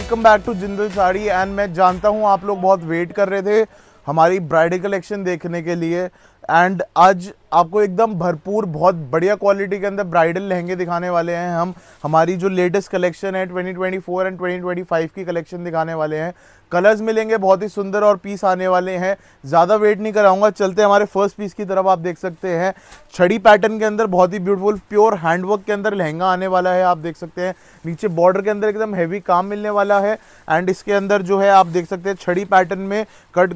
welcome back to Jindal Sari and मैं जानता हूँ आप लोग बहुत वेट कर रहे थे हमारी ब्राइडल कलेक्शन देखने के लिए एंड आज आपको एकदम भरपूर बहुत बढ़िया क्वालिटी के अंदर ब्राइडल लहंगे दिखाने वाले हैं हम हमारी जो लेटेस्ट कलेक्शन है 2024 एंड 2025 की कलेक्शन दिखाने वाले हैं कलर्स मिलेंगे बहुत ही सुंदर और पीस आने वाले हैं ज़्यादा वेट नहीं कराऊंगा चलते हमारे फर्स्ट पीस की तरफ आप देख सकते हैं छड़ी पैटर्न के अंदर बहुत ही ब्यूटीफुल प्योर हैंडवर्क के अंदर लहंगा आने वाला है आप देख सकते हैं नीचे बॉर्डर के अंदर एकदम हैवी काम मिलने वाला है एंड इसके अंदर जो है आप देख सकते हैं छड़ी पैटर्न में कट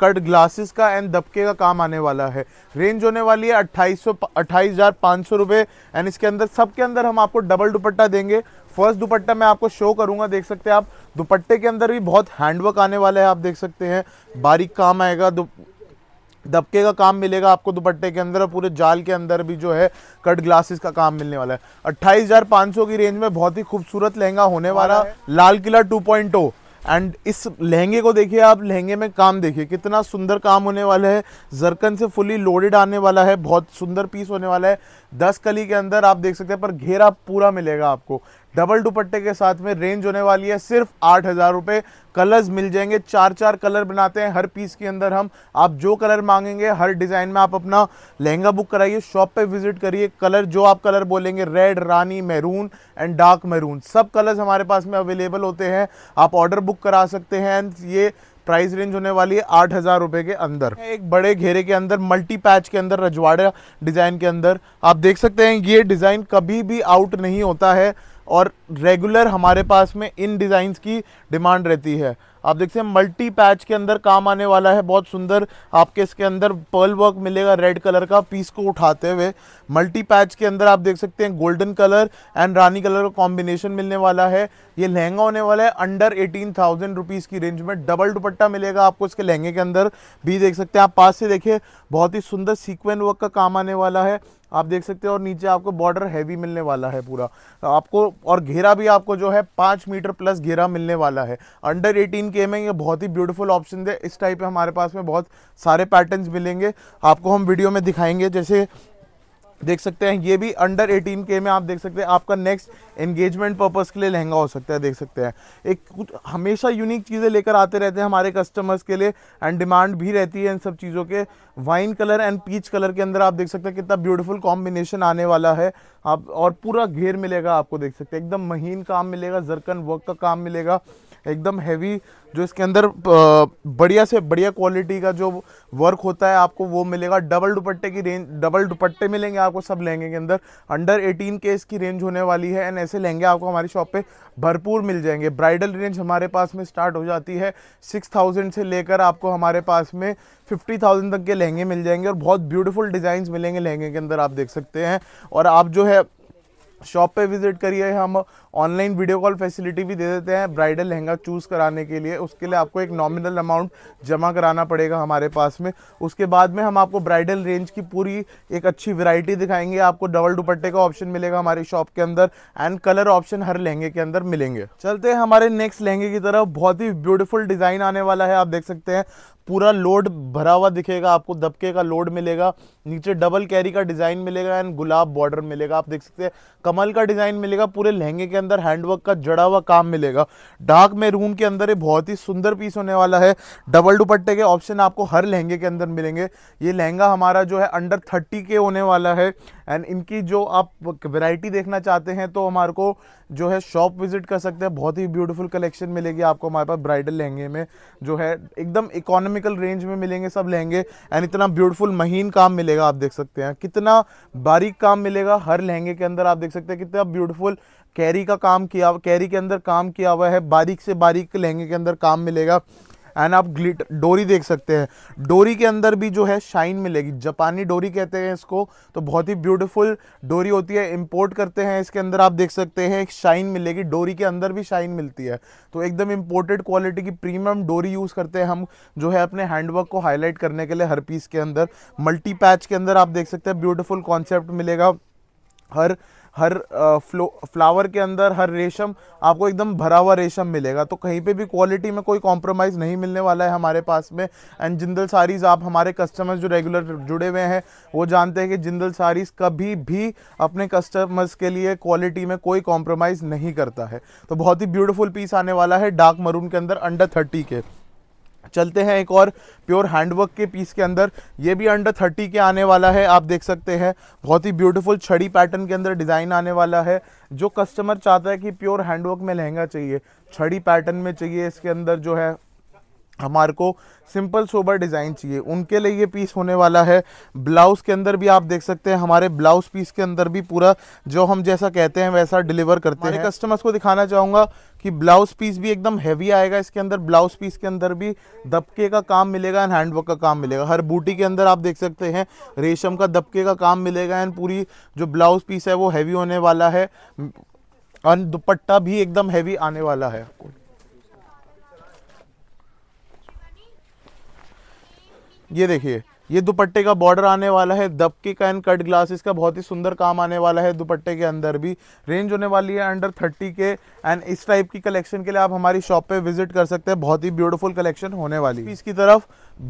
कट ग्लासेस का एंड दबके का काम आने वाला है रेंज होने वाली है अट्ठाईस सौ अट्ठाईस हज़ार पाँच सौ रुपये एंड इसके अंदर सब के अंदर हम आपको डबल दुपट्टा देंगे फर्स्ट दुपट्टा मैं आपको शो करूंगा देख सकते हैं आप दुपट्टे के अंदर भी बहुत हैंडवर्क आने वाला है आप देख सकते हैं बारीक काम आएगा दबके का काम मिलेगा आपको दुपट्टे के अंदर और पूरे जाल के अंदर भी जो है कट ग्लासेस का काम मिलने वाला है अट्ठाईस की रेंज में बहुत ही खूबसूरत लहंगा होने वाला लाल किला टू एंड इस लहंगे को देखिए आप लहंगे में काम देखिए कितना सुंदर काम होने वाला है जरकन से फुली लोडेड आने वाला है बहुत सुंदर पीस होने वाला है दस कली के अंदर आप देख सकते हैं पर घेरा पूरा मिलेगा आपको डबल दुपट्टे के साथ में रेंज होने वाली है सिर्फ आठ हज़ार रुपए कलर्स मिल जाएंगे चार चार कलर बनाते हैं हर पीस के अंदर हम आप जो कलर मांगेंगे हर डिज़ाइन में आप अपना लहंगा बुक कराइए शॉप पे विजिट करिए कलर जो आप कलर बोलेंगे रेड रानी मैरून एंड डार्क मैरून सब कलर्स हमारे पास में अवेलेबल होते हैं आप ऑर्डर बुक करा सकते हैं एंड ये प्राइस रेंज होने वाली है आठ हज़ार रुपए के अंदर एक बड़े घेरे के अंदर मल्टी पैच के अंदर रजवाड़ा डिज़ाइन के अंदर आप देख सकते हैं ये डिज़ाइन कभी भी आउट नहीं होता है और रेगुलर हमारे पास में इन डिज़ाइंस की डिमांड रहती है आप देखते हैं मल्टी पैच के अंदर काम आने वाला है बहुत सुंदर आपके इसके अंदर पर्ल वर्क मिलेगा रेड कलर का पीस को उठाते हुए मल्टी पैच के अंदर आप देख सकते हैं गोल्डन कलर एंड रानी कलर का कॉम्बिनेशन मिलने वाला है ये लहंगा होने वाला है अंडर एटीन थाउजेंड रुपीज़ की रेंज में डबल दुपट्टा मिलेगा आपको इसके लहंगे के अंदर भी देख सकते हैं आप पास से देखिए बहुत ही सुंदर सीक्वेंट वर्क का काम आने वाला है आप देख सकते हो और नीचे आपको बॉर्डर हैवी मिलने वाला है पूरा आपको और घेरा भी आपको जो है पाँच मीटर प्लस घेरा मिलने वाला है अंडर 18 के में ये बहुत ही ब्यूटीफुल ऑप्शन है इस टाइप हमारे पास में बहुत सारे पैटर्न्स मिलेंगे आपको हम वीडियो में दिखाएंगे जैसे देख सकते हैं ये भी अंडर 18 के में आप देख सकते हैं आपका नेक्स्ट एंगेजमेंट पर्पस के लिए लहंगा हो सकता है देख सकते हैं एक कुछ हमेशा यूनिक चीज़ें लेकर आते रहते हैं हमारे कस्टमर्स के लिए एंड डिमांड भी रहती है इन सब चीज़ों के wine colour and peach colour के अंदर आप देख सकते हैं कितना ब्यूटीफुल कॉम्बिनेशन आने वाला है आप और पूरा घेर मिलेगा आपको देख सकते हैं एकदम महीन काम मिलेगा जरकन वर्क का काम मिलेगा एकदम हैवी जो इसके अंदर बढ़िया से बढ़िया क्वालिटी का जो वर्क होता है आपको वो मिलेगा डबल दुपट्टे की रेंज डबल दुपट्टे मिलेंगे आपको सब लहंगे के अंदर अंडर 18 के इसकी रेंज होने वाली है एंड ऐसे लहंगे आपको हमारी शॉप पे भरपूर मिल जाएंगे ब्राइडल रेंज हमारे पास में स्टार्ट हो जाती है सिक्स से लेकर आपको हमारे पास में फिफ्टी तक के लहंगे मिल जाएंगे और बहुत ब्यूटीफुल डिज़ाइन मिलेंगे लहंगे के अंदर आप देख सकते हैं और आप जो है शॉप पे विजिट करिए हम ऑनलाइन वीडियो कॉल फैसिलिटी भी दे देते हैं ब्राइडल लहंगा चूज़ कराने के लिए उसके लिए आपको एक नॉमिनल अमाउंट जमा कराना पड़ेगा हमारे पास में उसके बाद में हम आपको ब्राइडल रेंज की पूरी एक अच्छी वैरायटी दिखाएंगे आपको डबल दुपट्टे का ऑप्शन मिलेगा हमारी शॉप के अंदर एंड कलर ऑप्शन हर लहंगे के अंदर मिलेंगे चलते हैं हमारे नेक्स्ट लहंगे की तरफ बहुत ही ब्यूटिफुल डिज़ाइन आने वाला है आप देख सकते हैं पूरा लोड भरा हुआ दिखेगा आपको दबके का लोड मिलेगा नीचे डबल कैरी का डिज़ाइन मिलेगा एंड गुलाब बॉर्डर मिलेगा आप देख सकते हैं कमल का डिज़ाइन मिलेगा पूरे लहंगे के अंदर हैंडवर्क का जड़ा हुआ काम मिलेगा डार्क मेरून के अंदर ये बहुत ही सुंदर पीस होने वाला है डबल दुपट्टे के ऑप्शन आपको हर लहंगे के अंदर मिलेंगे ये लहंगा हमारा जो है अंडर थर्टी के होने वाला है एंड इनकी जो आप वेराइटी देखना चाहते हैं तो हमारे को जो है शॉप विजिट कर सकते हैं बहुत ही ब्यूटीफुल कलेक्शन मिलेगी आपको हमारे पास ब्राइडल लहंगे में जो है एकदम इकोनॉमिकल रेंज में मिलेंगे सब लहंगे एंड इतना ब्यूटीफुल महीन काम मिलेगा आप देख सकते हैं कितना बारीक काम मिलेगा हर लहंगे के अंदर आप देख सकते हैं कितना ब्यूटीफुल कैरी का काम किया कैरी के अंदर काम किया हुआ है बारीक से बारीक लहंगे के अंदर काम मिलेगा एंड आप ग्लिट डोरी देख सकते हैं डोरी के अंदर भी जो है शाइन मिलेगी जापानी डोरी कहते हैं इसको तो बहुत ही ब्यूटीफुल डोरी होती है इंपोर्ट करते हैं इसके अंदर आप देख सकते हैं एक शाइन मिलेगी डोरी के अंदर भी शाइन मिलती है तो एकदम इंपोर्टेड क्वालिटी की प्रीमियम डोरी यूज़ करते हैं हम जो है अपने हैंडवर्क को हाईलाइट करने के लिए हर पीस के अंदर मल्टी पैच के अंदर आप देख सकते हैं ब्यूटिफुल कॉन्सेप्ट मिलेगा हर हर फ्लो फ्लावर के अंदर हर रेशम आपको एकदम भरा हुआ रेशम मिलेगा तो कहीं पे भी क्वालिटी में कोई कॉम्प्रोमाइज़ नहीं मिलने वाला है हमारे पास में एंड जिंदल साड़ीज़ आप हमारे कस्टमर्स जो रेगुलर जुड़े हुए हैं वो जानते हैं कि जिंदल साड़ीज़ कभी भी अपने कस्टमर्स के लिए क्वालिटी में कोई कॉम्प्रोमाइज़ नहीं करता है तो बहुत ही ब्यूटिफुल पीस आने वाला है डार्क मरून के अंदर अंडर थर्टी के चलते हैं एक और प्योर हैंडवर्क के पीस के अंदर ये भी अंडर थर्टी के आने वाला है आप देख सकते हैं बहुत ही ब्यूटीफुल छड़ी पैटर्न के अंदर डिज़ाइन आने वाला है जो कस्टमर चाहता है कि प्योर हैंडवर्क में लहंगा चाहिए छड़ी पैटर्न में चाहिए इसके अंदर जो है हमारे को सिंपल सोबर डिज़ाइन चाहिए उनके लिए ये पीस होने वाला है ब्लाउज़ के अंदर भी आप देख सकते हैं हमारे ब्लाउज़ पीस के अंदर भी पूरा जो हम जैसा कहते हैं वैसा डिलीवर करते हैं कस्टमर्स को दिखाना चाहूँगा कि ब्लाउज़ पीस भी एकदम हैवी आएगा इसके अंदर ब्लाउज़ पीस के अंदर भी दबके का काम मिलेगा एंड हैंडवर्क का काम मिलेगा हर बूटी के अंदर आप देख सकते हैं रेशम का दबके का काम मिलेगा एंड पूरी जो ब्लाउज़ पीस है वो हैवी होने वाला है और दुपट्टा भी एकदम हैवी आने वाला है ये देखिए ये दुपट्टे का बॉर्डर आने वाला है दबके का एंड कट ग्लास का बहुत ही सुंदर काम आने वाला है दुपट्टे के अंदर भी रेंज होने वाली है अंडर थर्टी के एंड इस टाइप की कलेक्शन के लिए आप हमारी शॉप पे विजिट कर सकते हैं बहुत ही ब्यूटीफुल कलेक्शन होने वाली है इसकी तरफ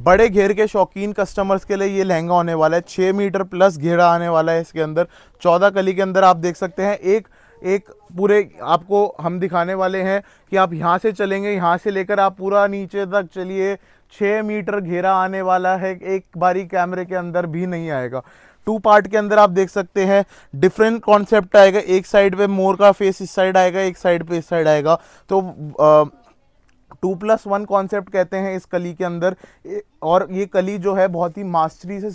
बड़े घेर के शौकीन कस्टमर्स के लिए ये लहंगा होने वाला है छः मीटर प्लस घेरा आने वाला है इसके अंदर चौदह कली के अंदर आप देख सकते हैं एक एक पूरे आपको हम दिखाने वाले हैं कि आप यहाँ से चलेंगे यहाँ से लेकर आप पूरा नीचे तक चलिए छः मीटर घेरा आने वाला है एक बारी कैमरे के अंदर भी नहीं आएगा टू पार्ट के अंदर आप देख सकते हैं डिफरेंट कॉन्सेप्ट आएगा एक साइड पे मोर का फेस इस साइड आएगा एक साइड पे इस साइड आएगा तो टू प्लस वन कॉन्सेप्ट कहते हैं इस कली के अंदर और ये कली जो है बहुत ही मास्टरी से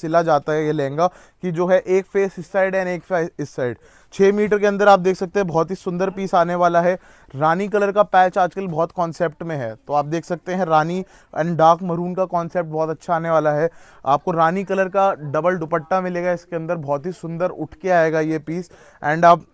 सिला जाता है ये लहंगा कि जो है एक फेस इस साइड एंड एक फेस इस साइड छः मीटर के अंदर आप देख सकते हैं बहुत ही सुंदर पीस आने वाला है रानी कलर का पैच आजकल बहुत कॉन्सेप्ट में है तो आप देख सकते हैं रानी एंड डार्क मरून का कॉन्सेप्ट बहुत अच्छा आने वाला है आपको रानी कलर का डबल दुपट्टा मिलेगा इसके अंदर बहुत ही सुंदर उठ के आएगा ये पीस एंड आप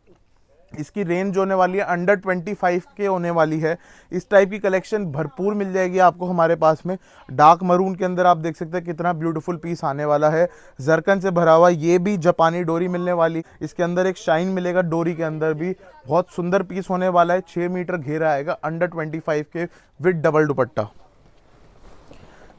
इसकी रेंज होने वाली है अंडर 25 के होने वाली है इस टाइप की कलेक्शन भरपूर मिल जाएगी आपको हमारे पास में डार्क मरून के अंदर आप देख सकते हैं कितना ब्यूटीफुल पीस आने वाला है जरकन से भरा हुआ ये भी जापानी डोरी मिलने वाली इसके अंदर एक शाइन मिलेगा डोरी के अंदर भी बहुत सुंदर पीस होने वाला है छः मीटर घेरा आएगा अंडर ट्वेंटी के विद डबल दुपट्टा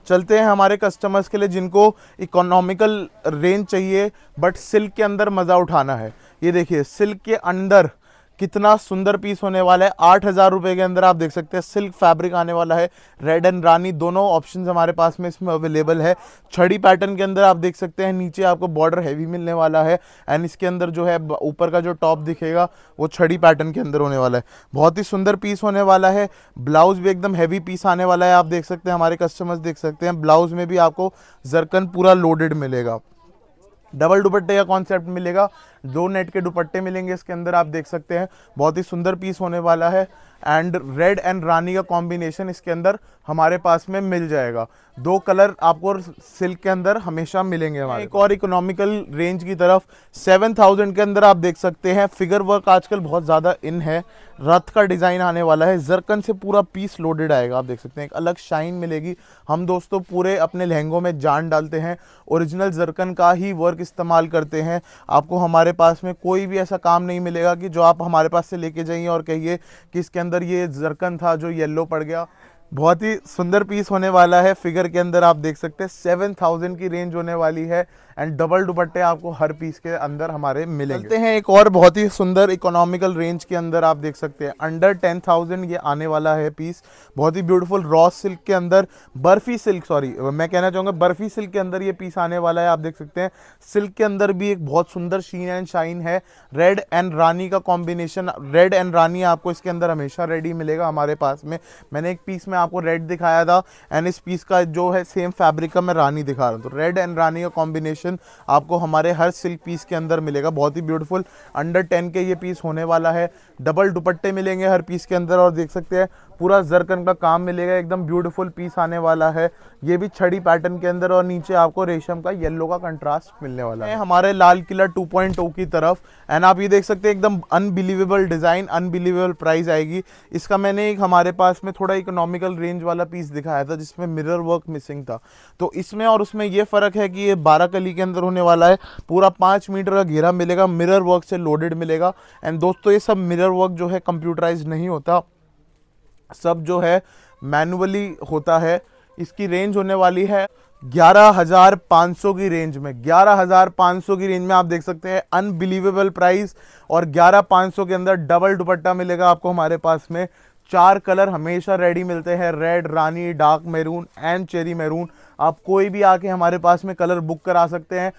चलते हैं हमारे कस्टमर्स के लिए जिनको इकोनॉमिकल रेंज चाहिए बट सिल्क के अंदर मज़ा उठाना है ये देखिए सिल्क के अंदर कितना सुंदर पीस होने वाला है आठ हज़ार रुपये के अंदर आप देख सकते हैं सिल्क फैब्रिक आने वाला है रेड एंड रानी दोनों ऑप्शंस हमारे पास में इसमें अवेलेबल है छड़ी पैटर्न के अंदर आप देख सकते हैं नीचे आपको बॉर्डर हैवी मिलने वाला है एंड इसके अंदर जो है ऊपर का जो टॉप दिखेगा वो छड़ी पैटर्न के अंदर होने वाला है बहुत ही सुंदर पीस होने वाला है ब्लाउज भी एकदम हैवी पीस आने वाला है आप देख सकते हैं हमारे कस्टमर्स देख सकते हैं ब्लाउज में भी आपको जरकन पूरा लोडेड मिलेगा डबल दुपट्टे का कॉन्सेप्ट मिलेगा दो नेट के दुपट्टे मिलेंगे इसके अंदर आप देख सकते हैं बहुत ही सुंदर पीस होने वाला है एंड रेड एंड रानी का कॉम्बिनेशन इसके अंदर हमारे पास में मिल जाएगा दो कलर आपको सिल्क के अंदर हमेशा मिलेंगे हमारे एक और इकोनॉमिकल रेंज की तरफ 7000 के अंदर आप देख सकते हैं फिगर वर्क आजकल बहुत ज़्यादा इन है रथ का डिज़ाइन आने वाला है जरकन से पूरा पीस लोडेड आएगा आप देख सकते हैं एक अलग शाइन मिलेगी हम दोस्तों पूरे अपने लहंगों में जान डालते हैं ओरिजिनल जरकन का ही वर्क इस्तेमाल करते हैं आपको हमारे पास में कोई भी ऐसा काम नहीं मिलेगा कि जो आप हमारे पास से लेके जाइए और कहिए कि इसके अंदर ये जरकन था जो येल्लो पड़ गया बहुत ही सुंदर पीस होने वाला है फिगर के अंदर आप देख सकते हैं सेवन थाउजेंड की रेंज होने वाली है एंड डबल दुपट्टे आपको हर पीस के अंदर हमारे मिलेंगे चलते हैं एक और बहुत ही सुंदर इकोनॉमिकल रेंज के अंदर आप देख सकते हैं अंडर टेन थाउजेंड ये आने वाला है पीस बहुत ही ब्यूटीफुल रॉ सिल्क के अंदर बर्फी सिल्क सॉरी मैं कहना चाहूँगा बर्फी सिल्क के अंदर ये पीस आने वाला है आप देख सकते हैं सिल्क के अंदर भी एक बहुत सुंदर शीन एंड शाइन है रेड एंड रानी का कॉम्बिनेशन रेड एंड रानी आपको इसके अंदर हमेशा रेडी मिलेगा हमारे पास में मैंने एक पीस में आपको रेड दिखाया था एंड इस पीस का जो है सेम फैब्रिक का मैं रानी दिखा रहा हूँ तो रेड एंड रानी का कॉम्बिनेशन कॉम्बिनेशन आपको हमारे हर सिल्क पीस के अंदर मिलेगा बहुत ही ब्यूटीफुल अंडर टेन के ये पीस होने वाला है डबल दुपट्टे मिलेंगे हर पीस के अंदर और देख सकते हैं पूरा जरकन का काम मिलेगा एकदम ब्यूटीफुल पीस आने वाला है ये भी छड़ी पैटर्न के अंदर और नीचे आपको रेशम का येलो का कंट्रास्ट मिलने वाला है हमारे लाल किला 2.0 की तरफ एंड आप ये देख सकते हैं एकदम अनबिलीवेबल डिज़ाइन अनबिलीवेबल प्राइस आएगी इसका मैंने एक हमारे पास में थोड़ा इकोनॉमिकल रेंज वाला पीस दिखाया था जिसमें मिररर वर्क मिसिंग था तो इसमें और उसमें यह फ़र्क है कि ये बारह कली के अंदर होने वाला है पूरा पाँच मीटर का घेरा मिलेगा मिररर वर्क से लोडेड मिलेगा एंड दोस्तों ये सब मिररर वर्क जो है कंप्यूटराइज नहीं होता सब जो है मैनुअली होता है इसकी रेंज होने वाली है 11,500 की रेंज में 11,500 की रेंज में आप देख सकते हैं अनबिलीवेबल प्राइस और 11,500 के अंदर डबल दुपट्टा मिलेगा आपको हमारे पास में चार कलर हमेशा रेडी मिलते हैं रेड रानी dark maroon and cherry maroon आप कोई भी आके हमारे पास में कलर बुक करा सकते हैं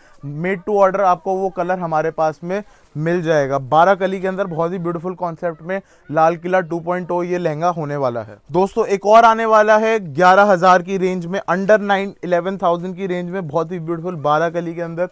मेड टू ऑर्डर आपको वो कलर हमारे पास में मिल जाएगा बारह कली के अंदर बहुत ही ब्यूटीफुल कॉन्सेप्ट में लाल किला 2.0 ये लहंगा होने वाला है दोस्तों एक और आने वाला है ग्यारह हज़ार की रेंज में अंडर नाइन इलेवन थाउजेंड की रेंज में बहुत ही ब्यूटीफुल बारह कली के अंदर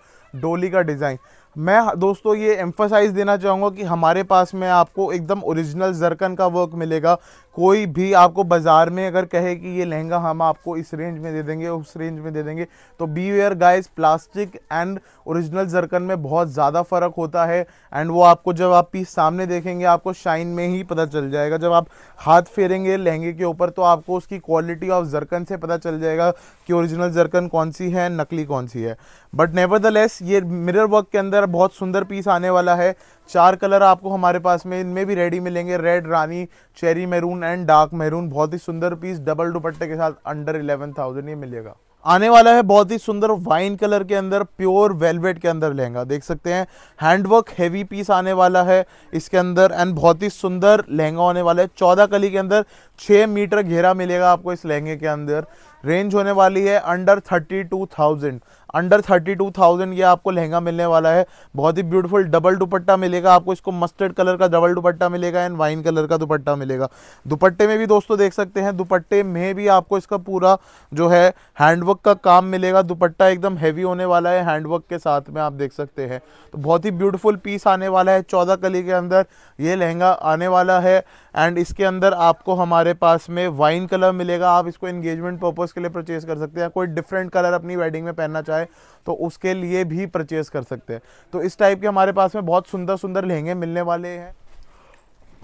डोली का डिज़ाइन मैं दोस्तों ये एम्फोसाइज़ देना चाहूँगा कि हमारे पास में आपको एकदम ओरिजिनल जरकन का वर्क मिलेगा कोई भी आपको बाज़ार में अगर कहे कि ये लहंगा हम आपको इस रेंज में दे देंगे उस रेंज में दे देंगे तो beware guys plastic and original zircon में बहुत ज़्यादा फ़र्क होता है एंड वो आपको जब आप पीस सामने देखेंगे आपको शाइन में ही पता चल जाएगा जब आप हाथ फेरेंगे लहंगे के ऊपर तो आपको उसकी क्वालिटी ऑफ जरकन से पता चल जाएगा कि ओरिजिनल जरकन कौन सी है नकली कौन सी है बट नेवर ये मिरर वर्क के अंदर बहुत सुंदर पीस आने वाला है चार कलर आपको हमारे पास में इनमें भी रेडी मिलेंगे रेड रानी cherry maroon and dark maroon बहुत ही सुंदर पीस डबल दुपट्टे के साथ अंडर इलेवन थाउजेंड ये मिलेगा आने वाला है बहुत ही सुंदर वाइन कलर के अंदर प्योर वेलवेट के अंदर लहंगा देख सकते हैं हैंडवर्क हैवी पीस आने वाला है इसके अंदर एंड बहुत ही सुंदर लहंगा होने वाला है चौदह कली के अंदर छः मीटर घेरा मिलेगा आपको इस लहंगे के अंदर रेंज होने वाली है under thirty two thousand under thirty two thousand ये आपको लहंगा मिलने वाला है बहुत ही ब्यूटीफुल डबल दुपट्टा मिलेगा आपको इसको मस्टर्ड कलर का डबल दुपट्टा मिलेगा एंड वाइन कलर का दुपट्टा मिलेगा दुपट्टे में भी दोस्तों देख सकते हैं दुपट्टे में भी आपको इसका पूरा जो है हैंडवर्क का काम मिलेगा दुपट्टा एकदम हैवी होने वाला है हैंडवर्क के साथ में आप देख सकते हैं तो बहुत ही ब्यूटीफुल पीस आने वाला है चौदह कली के अंदर ये लहंगा आने वाला है एंड इसके अंदर आपको हमारे पास में वाइन कलर मिलेगा आप इसको एंगेजमेंट पर्पज़ के लिए परचेज कर सकते हैं कोई डिफरेंट कलर अपनी वेडिंग में पहनना चाहे है तो उसके लिए भी परचेज कर सकते हैं तो इस टाइप के हमारे पास में बहुत सुंदर सुंदर लहंगे मिलने वाले हैं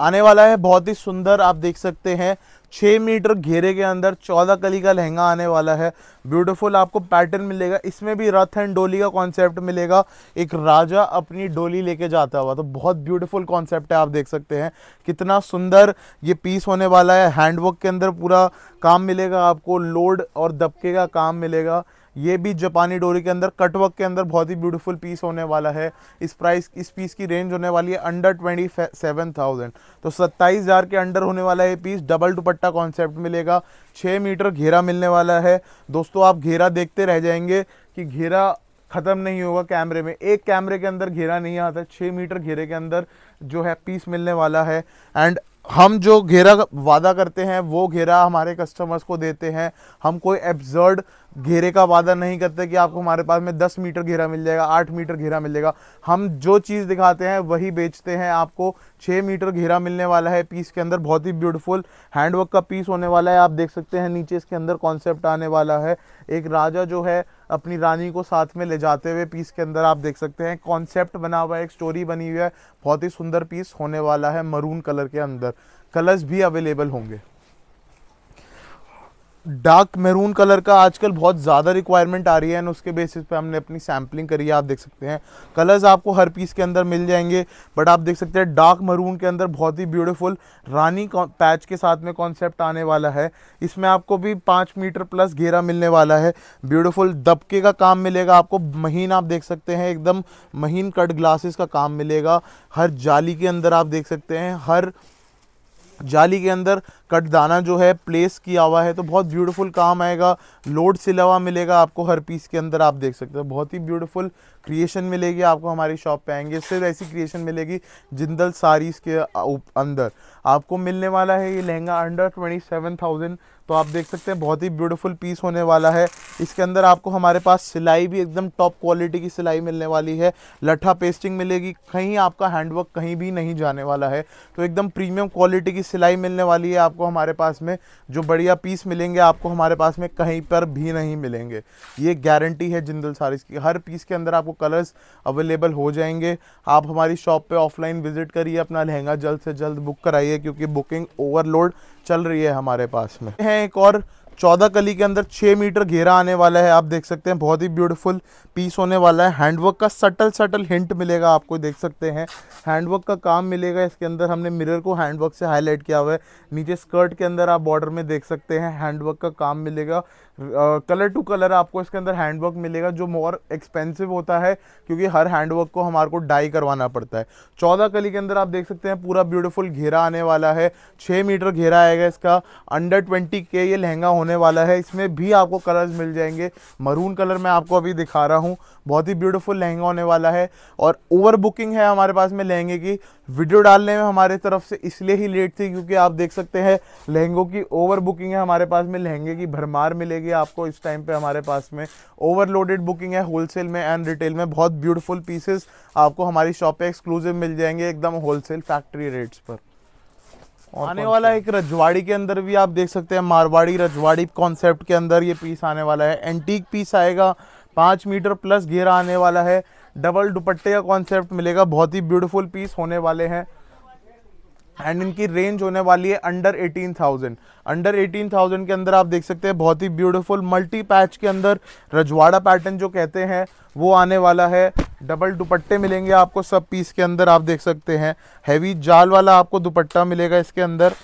आने वाला है बहुत ही सुंदर आप देख सकते हैं छः मीटर घेरे के अंदर चौदह कली का लहंगा आने वाला है ब्यूटीफुल आपको पैटर्न मिलेगा इसमें भी रथ एंड डोली का कॉन्सेप्ट मिलेगा एक राजा अपनी डोली लेके जाता हुआ तो बहुत ब्यूटीफुल कॉन्सेप्ट है आप देख सकते हैं कितना सुंदर ये पीस होने वाला है हैंडवर्क के अंदर पूरा काम मिलेगा आपको लोड और दबके का काम मिलेगा ये भी जापानी डोरी के अंदर कटवर्क के अंदर बहुत ही ब्यूटीफुल पीस होने वाला है इस प्राइस इस पीस की रेंज होने वाली है अंडर ट्वेंटी सेवन थाउजेंड तो सत्ताईस हज़ार के अंडर होने वाला है पीस डबल दुपट्टा कॉन्सेप्ट मिलेगा छः मीटर घेरा मिलने वाला है दोस्तों आप घेरा देखते रह जाएंगे कि घेरा ख़त्म नहीं होगा कैमरे में एक कैमरे के अंदर घेरा नहीं आता छः मीटर घेरे के अंदर जो है पीस मिलने वाला है एंड हम जो घेरा वादा करते हैं वो घेरा हमारे कस्टमर्स को देते हैं हम कोई एब्जर्ड घेरे का वादा नहीं करते कि आपको हमारे पास में दस मीटर घेरा मिल जाएगा आठ मीटर घेरा मिलेगा हम जो चीज़ दिखाते हैं वही बेचते हैं आपको छः मीटर घेरा मिलने वाला है पीस के अंदर बहुत ही ब्यूटीफुल हैंडवर्क का पीस होने वाला है आप देख सकते हैं नीचे इसके अंदर कॉन्सेप्ट आने वाला है एक राजा जो है अपनी रानी को साथ में ले जाते हुए पीस के अंदर आप देख सकते हैं कॉन्सेप्ट बना हुआ है एक स्टोरी बनी हुई है बहुत ही सुंदर पीस होने वाला है मरून कलर के अंदर कलर्स भी अवेलेबल होंगे डार्क मेरून कलर का आजकल बहुत ज़्यादा रिक्वायरमेंट आ रही है एंड उसके बेसिस पे हमने अपनी सैम्पलिंग करी है आप देख सकते हैं कलर्स आपको हर पीस के अंदर मिल जाएंगे बट आप देख सकते हैं डार्क मरून के अंदर बहुत ही ब्यूटीफुल रानी पैच के साथ में कॉन्सेप्ट आने वाला है इसमें आपको भी पाँच मीटर प्लस घेरा मिलने वाला है ब्यूटिफुल दबके का काम मिलेगा आपको महीन आप देख सकते हैं एकदम महीन कट ग्लासेस का काम मिलेगा हर जाली के अंदर आप देख सकते हैं हर जाली के अंदर कटदाना जो है प्लेस किया हुआ है तो बहुत ब्यूटीफुल काम आएगा लोड सिलावा मिलेगा आपको हर पीस के अंदर आप देख सकते हो बहुत ही ब्यूटीफुल क्रिएशन मिलेगी आपको हमारी शॉप पे आएंगे सिर्फ ऐसी क्रिएशन मिलेगी जिंदल साड़ीज़ के अंदर आपको मिलने वाला है ये lehenga under twenty seven thousand तो आप देख सकते हैं बहुत ही ब्यूटीफुल पीस होने वाला है इसके अंदर आपको हमारे पास सिलाई भी एकदम टॉप क्वालिटी की सिलाई मिलने वाली है लट्ठा पेस्टिंग मिलेगी कहीं आपका हैंडवर्क कहीं भी नहीं जाने वाला है तो एकदम प्रीमियम क्वालिटी की सिलाई मिलने वाली है आपको हमारे पास में जो बढ़िया पीस मिलेंगे आपको हमारे पास में कहीं पर भी नहीं मिलेंगे ये गारंटी है जिंदल सारिस की हर पीस के अंदर आपको कलर्स अवेलेबल हो जाएंगे आप हमारी शॉप पर ऑफलाइन विजिट करिए अपना लहंगा जल्द से जल्द बुक कराइए क्योंकि बुकिंग ओवरलोड चल रही है हमारे पास में है हैं एक और चौदह कली के अंदर छः मीटर घेरा आने वाला है आप देख सकते हैं बहुत ही ब्यूटीफुल पीस होने वाला है हैंडवर्क का सटल सटल हिंट मिलेगा आपको देख सकते हैं हैंडवर्क का काम मिलेगा इसके अंदर हमने मिरर को हैंडवर्क से हाईलाइट किया हुआ है नीचे स्कर्ट के अंदर आप बॉर्डर में देख सकते हैं हैंडवर्क का काम मिलेगा कलर टू कलर आपको इसके अंदर हैंडवर्क मिलेगा जो मोर एक्सपेंसिव होता है क्योंकि हर हैंडवर्क को हमारे को डाई करवाना पड़ता है चौदह कली के अंदर आप देख सकते हैं पूरा ब्यूटीफुल घेरा आने वाला है छः मीटर घेरा आएगा इसका अंडर ट्वेंटी के ये लहंगा होने वाला है इसमें भी आपको कलर्स मिल जाएंगे मरून कलर मैं आपको अभी दिखा रहा हूँ बहुत ही ब्यूटीफुल लहंगा होने वाला है और ओवर बुकिंग है हमारे पास में लहंगे की वीडियो डालने में हमारे तरफ से इसलिए ही लेट थी क्योंकि आप देख सकते हैं लहंगों की ओवर बुकिंग है हमारे पास में लहंगे की भरमार मिलेगी मिलेगी आपको इस टाइम पे हमारे पास में ओवरलोडेड बुकिंग है होलसेल में एंड रिटेल में बहुत ब्यूटीफुल पीसेस आपको हमारी शॉप पे एक्सक्लूसिव मिल जाएंगे एकदम होलसेल फैक्ट्री रेट्स पर आने वाला एक रजवाड़ी के अंदर भी आप देख सकते हैं मारवाड़ी रजवाड़ी कॉन्सेप्ट के अंदर ये पीस आने वाला है एंटीक पीस आएगा पाँच मीटर प्लस घेरा आने वाला है डबल दुपट्टे का कॉन्सेप्ट मिलेगा बहुत ही ब्यूटीफुल पीस होने वाले हैं एंड इनकी रेंज होने वाली है अंडर 18,000 अंडर 18,000 के अंदर आप देख सकते हैं बहुत ही ब्यूटीफुल मल्टी पैच के अंदर रजवाड़ा पैटर्न जो कहते हैं वो आने वाला है डबल दुपट्टे मिलेंगे आपको सब पीस के अंदर आप देख सकते हैं हैवी जाल वाला आपको दुपट्टा मिलेगा इसके अंदर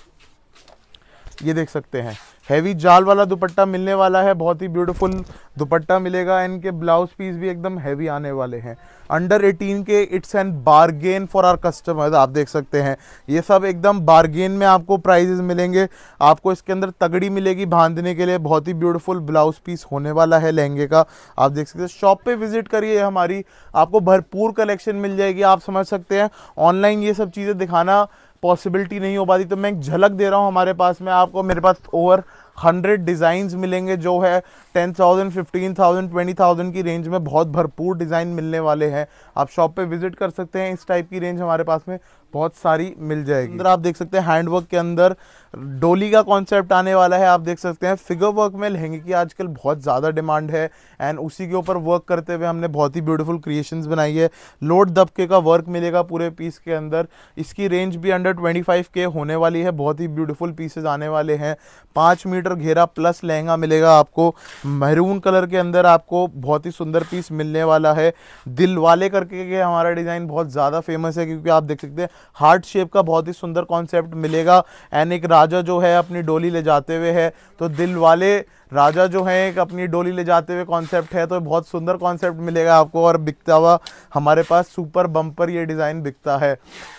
ये देख सकते हैं हैवी जाल वाला दुपट्टा मिलने वाला है बहुत ही ब्यूटीफुल दुपट्टा मिलेगा इनके ब्लाउज पीस भी एकदम हैवी आने वाले हैं अंडर 18 के it's and bargain for our customers आप देख सकते हैं ये सब एकदम बारगेन में आपको प्राइजेज मिलेंगे आपको इसके अंदर तगड़ी मिलेगी बांधने के लिए बहुत ही ब्यूटीफुल ब्लाउज पीस होने वाला है लहंगे का आप देख सकते हैं शॉप पे विजिट करिए हमारी आपको भरपूर कलेक्शन मिल जाएगी आप समझ सकते हैं ऑनलाइन ये सब चीज़ें दिखाना पॉसिबिलिटी नहीं हो पाती तो मैं एक झलक दे रहा हूँ हमारे पास में आपको मेरे पास ओवर हंड्रेड डिज़ाइंस मिलेंगे जो है ten thousand fifteen thousand twenty thousand की रेंज में बहुत भरपूर डिज़ाइन मिलने वाले हैं आप शॉप पे विजिट कर सकते हैं इस टाइप की रेंज हमारे पास में बहुत सारी मिल जाएगी अंदर आप देख सकते हैं हैंडवर्क के अंदर डोली का कॉन्सेप्ट आने वाला है आप देख सकते हैं फिगर वर्क में लहंगे की आजकल बहुत ज़्यादा डिमांड है एंड उसी के ऊपर वर्क करते हुए हमने बहुत ही ब्यूटीफुल क्रिएशंस बनाई है लोड दबके का वर्क मिलेगा पूरे पीस के अंदर इसकी रेंज भी अंडर ट्वेंटी के होने वाली है बहुत ही ब्यूटिफुल पीसेज आने वाले हैं पाँच मीटर मीटर घेरा प्लस लहंगा मिलेगा आपको मेहरून कलर के अंदर आपको बहुत ही सुंदर पीस मिलने वाला है दिल वाले करके के हमारा डिज़ाइन बहुत ज़्यादा फेमस है क्योंकि आप देख सकते हैं हार्ट शेप का बहुत ही सुंदर कॉन्सेप्ट मिलेगा एंड एक राजा जो है अपनी डोली ले जाते हुए है तो दिल वाले राजा जो है एक अपनी डोली ले जाते हुए कॉन्सेप्ट है तो बहुत सुंदर कॉन्सेप्ट मिलेगा आपको और बिकता हुआ हमारे पास सुपर बम्पर ये डिज़ाइन बिकता है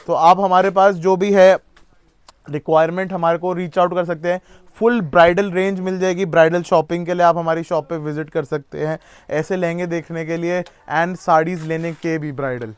तो आप हमारे पास जो भी है रिक्वायरमेंट हमारे को रीच आउट कर सकते हैं फुल ब्राइडल रेंज मिल जाएगी ब्राइडल शॉपिंग के लिए आप हमारी शॉप पे विजिट कर सकते हैं ऐसे लहंगे देखने के लिए एंड साड़ीज़ लेने के भी ब्राइडल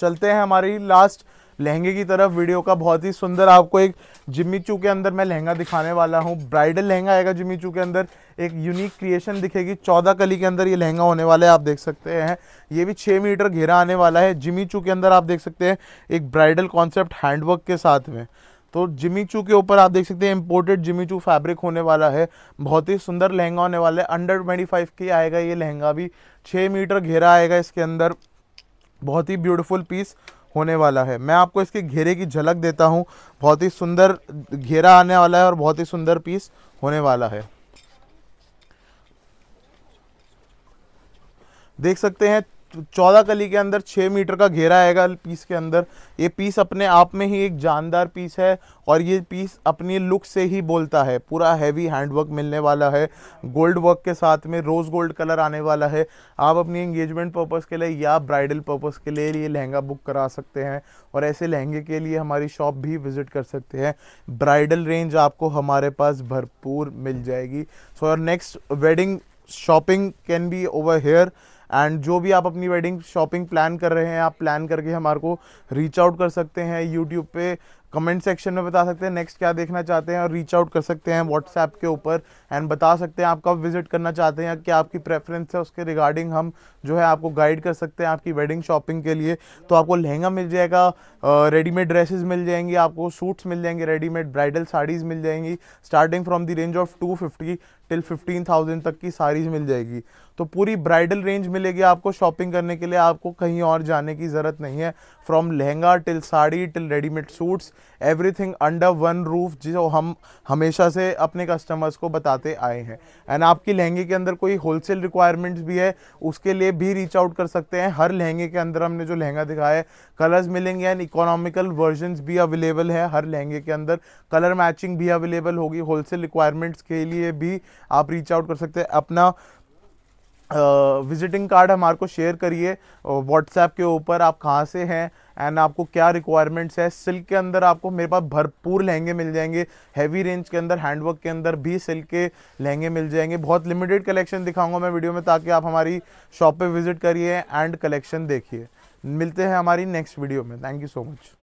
चलते हैं हमारी लास्ट लहंगे की तरफ वीडियो का बहुत ही सुंदर आपको एक जिमी चू के अंदर मैं लहंगा दिखाने वाला हूँ ब्राइडल लहंगा आएगा जिमी चू के अंदर एक यूनिक क्रिएशन दिखेगी चौदह कली के अंदर ये लहंगा होने वाला है आप देख सकते हैं ये भी छः मीटर घेरा आने वाला है जिमी चू के अंदर आप देख सकते हैं एक ब्राइडल कॉन्सेप्ट हैंडवर्क के साथ में तो जिमी चू के ऊपर आप देख सकते हैं इम्पोर्टेड जिमी चू फैब्रिक होने वाला है बहुत ही सुंदर लहंगा होने वाला है अंडर ट्वेंटी फाइव की आएगा ये लहंगा भी छः मीटर घेरा आएगा इसके अंदर बहुत ही ब्यूटीफुल पीस होने वाला है मैं आपको इसके घेरे की झलक देता हूँ बहुत ही सुंदर घेरा आने वाला है और बहुत ही सुंदर पीस होने वाला है देख सकते हैं चौदह कली के अंदर छः मीटर का घेरा आएगा पीस के अंदर ये पीस अपने आप में ही एक जानदार पीस है और ये पीस अपनी लुक से ही बोलता है पूरा हैवी हैंडवर्क मिलने वाला है गोल्ड वर्क के साथ में रोज़ गोल्ड कलर आने वाला है आप अपनी एंगेजमेंट पर्पज़ के लिए या ब्राइडल पर्पज़ के लिए ये लहंगा बुक करा सकते हैं और ऐसे लहंगे के लिए हमारी शॉप भी विज़िट कर सकते हैं ब्राइडल रेंज आपको हमारे पास भरपूर मिल जाएगी सो और next wedding shopping can be over here and जो भी आप अपनी वेडिंग शॉपिंग प्लान कर रहे हैं आप प्लान करके हमारे को रीच आउट कर सकते हैं यूट्यूब पे कमेंट सेक्शन में बता सकते हैं नेक्स्ट क्या देखना चाहते हैं और रीच आउट कर सकते हैं व्हाट्सएप के ऊपर एंड बता सकते हैं आप कब विजिट करना चाहते हैं क्या आपकी प्रेफरेंस है उसके रिगार्डिंग हम जो है आपको गाइड कर सकते हैं आपकी वेडिंग शॉपिंग के लिए तो आपको लहंगा मिल जाएगा रेडीमेड ड्रेसेस मिल जाएंगी आपको सूट्स मिल जाएंगे रेडीमेड ब्राइडल साड़ीज़ मिल जाएंगी starting from the range of two till fifteen तक की साड़ीज़ मिल जाएगी तो पूरी ब्राइडल रेंज मिलेगी आपको शॉपिंग करने के लिए आपको कहीं और जाने की ज़रूरत नहीं है from lehenga till sari till readymade suits everything under one roof जो हम हमेशा से अपने कस्टमर्स को बताते आए हैं एंड आपकी लहंगे के अंदर कोई होलसेल रिक्वायरमेंट्स भी है उसके लिए भी रीच आउट कर सकते हैं हर लहंगे के अंदर हमने जो लहंगा दिखाया है कलर्स मिलेंगे एंड इकोनॉमिकल वर्जन भी अवेलेबल है हर लहंगे के अंदर कलर मैचिंग भी अवेलेबल होगी होलसेल रिक्वायरमेंट्स के लिए भी आप रीच आउट कर सकते हैं अपना विजिटिंग कार्ड हमारे को शेयर करिए व्हाट्सएप के ऊपर आप कहाँ से हैं एंड आपको क्या रिक्वायरमेंट्स है सिल्क के अंदर आपको मेरे पास भरपूर लहंगे मिल जाएंगे हैवी रेंज के अंदर हैंडवर्क के अंदर भी सिल्क के लहंगे मिल जाएंगे बहुत लिमिटेड कलेक्शन दिखाऊंगा मैं वीडियो में ताकि आप हमारी शॉप पे विजिट करिए एंड कलेक्शन देखिए मिलते हैं हमारी नेक्स्ट वीडियो में थैंक यू सो मच